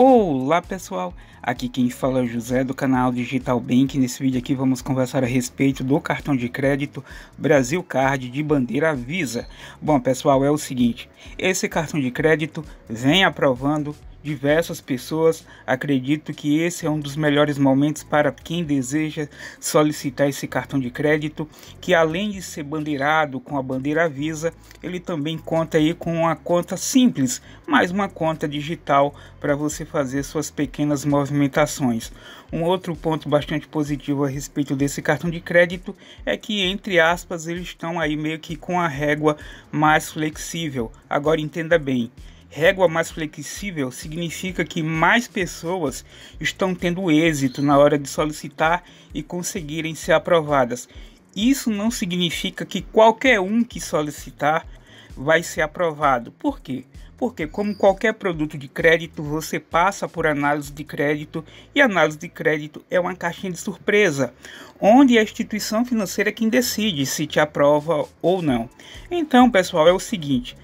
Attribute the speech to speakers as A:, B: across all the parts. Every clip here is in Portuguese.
A: Olá pessoal, aqui quem fala é o José do canal Digital Bank. Nesse vídeo aqui vamos conversar a respeito do cartão de crédito Brasil Card de bandeira Visa. Bom pessoal, é o seguinte, esse cartão de crédito vem aprovando diversas pessoas, acredito que esse é um dos melhores momentos para quem deseja solicitar esse cartão de crédito, que além de ser bandeirado com a bandeira Visa, ele também conta aí com uma conta simples, mais uma conta digital para você fazer suas pequenas movimentações. Um outro ponto bastante positivo a respeito desse cartão de crédito é que entre aspas eles estão aí meio que com a régua mais flexível. Agora entenda bem, Régua mais flexível significa que mais pessoas estão tendo êxito na hora de solicitar e conseguirem ser aprovadas. Isso não significa que qualquer um que solicitar vai ser aprovado. Por quê? Porque, como qualquer produto de crédito, você passa por análise de crédito e análise de crédito é uma caixinha de surpresa, onde a instituição financeira é quem decide se te aprova ou não. Então, pessoal, é o seguinte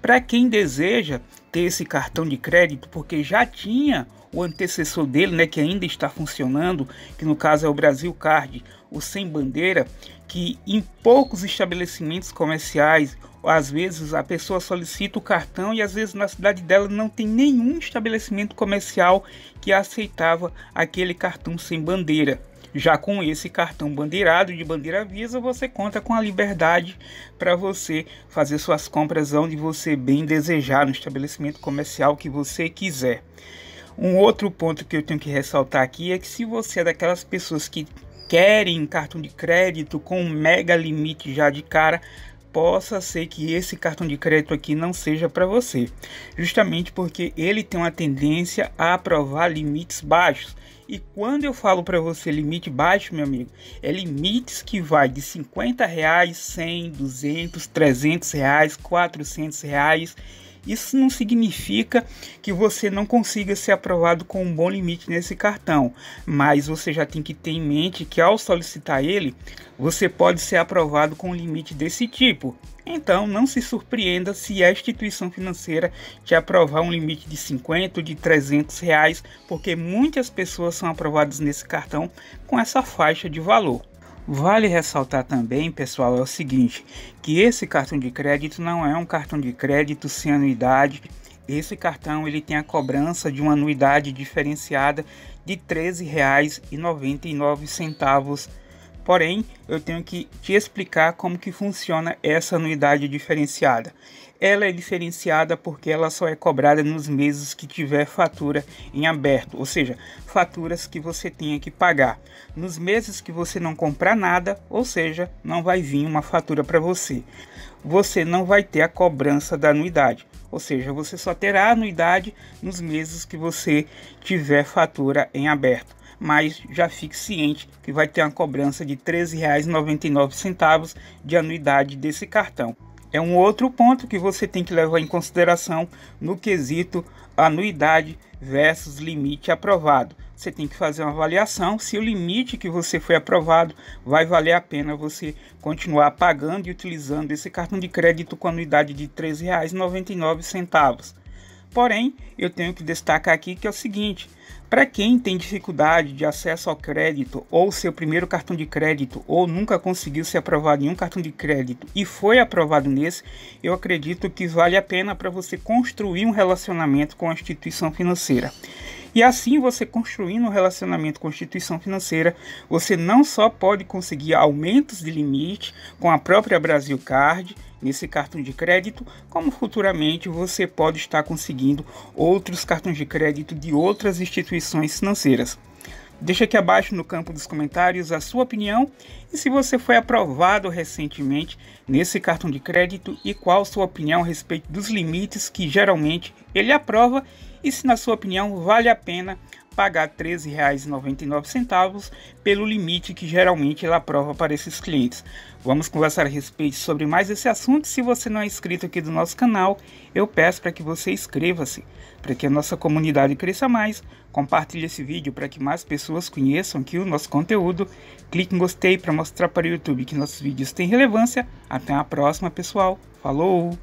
A: para quem deseja ter esse cartão de crédito, porque já tinha o antecessor dele, né, que ainda está funcionando, que no caso é o Brasil Card, o sem bandeira, que em poucos estabelecimentos comerciais, às vezes a pessoa solicita o cartão e às vezes na cidade dela não tem nenhum estabelecimento comercial que aceitava aquele cartão sem bandeira. Já com esse cartão bandeirado de bandeira Visa, você conta com a liberdade para você fazer suas compras onde você bem desejar, no estabelecimento comercial que você quiser. Um outro ponto que eu tenho que ressaltar aqui é que se você é daquelas pessoas que querem cartão de crédito com um mega limite já de cara, possa ser que esse cartão de crédito aqui não seja para você, justamente porque ele tem uma tendência a aprovar limites baixos. E quando eu falo para você limite baixo, meu amigo, é limites que vai de 50 reais, 100, 200, 300 reais, 400 reais isso não significa que você não consiga ser aprovado com um bom limite nesse cartão, mas você já tem que ter em mente que ao solicitar ele, você pode ser aprovado com um limite desse tipo. Então, não se surpreenda se a instituição financeira te aprovar um limite de 50 ou de 300 reais, porque muitas pessoas são aprovadas nesse cartão com essa faixa de valor. Vale ressaltar também, pessoal, é o seguinte, que esse cartão de crédito não é um cartão de crédito sem anuidade. Esse cartão ele tem a cobrança de uma anuidade diferenciada de R$ 13,99 Porém, eu tenho que te explicar como que funciona essa anuidade diferenciada. Ela é diferenciada porque ela só é cobrada nos meses que tiver fatura em aberto, ou seja, faturas que você tenha que pagar. Nos meses que você não comprar nada, ou seja, não vai vir uma fatura para você. Você não vai ter a cobrança da anuidade, ou seja, você só terá anuidade nos meses que você tiver fatura em aberto mas já fique ciente que vai ter uma cobrança de R$ 13,99 de anuidade desse cartão. É um outro ponto que você tem que levar em consideração no quesito anuidade versus limite aprovado. Você tem que fazer uma avaliação se o limite que você foi aprovado vai valer a pena você continuar pagando e utilizando esse cartão de crédito com anuidade de R$ 13,99. Porém, eu tenho que destacar aqui que é o seguinte: para quem tem dificuldade de acesso ao crédito ou seu primeiro cartão de crédito ou nunca conseguiu ser aprovado em um cartão de crédito e foi aprovado nesse, eu acredito que vale a pena para você construir um relacionamento com a instituição financeira. E assim você construindo um relacionamento com a instituição financeira, você não só pode conseguir aumentos de limite com a própria Brasil Card, nesse cartão de crédito, como futuramente você pode estar conseguindo outros cartões de crédito de outras instituições financeiras. Deixa aqui abaixo no campo dos comentários a sua opinião e se você foi aprovado recentemente nesse cartão de crédito e qual sua opinião a respeito dos limites que geralmente ele aprova e se na sua opinião vale a pena pagar R$ 13,99 pelo limite que geralmente ela aprova para esses clientes. Vamos conversar a respeito sobre mais esse assunto. Se você não é inscrito aqui do nosso canal, eu peço para que você inscreva-se, para que a nossa comunidade cresça mais. Compartilhe esse vídeo para que mais pessoas conheçam aqui o nosso conteúdo. Clique em gostei para mostrar para o YouTube que nossos vídeos têm relevância. Até a próxima, pessoal. Falou!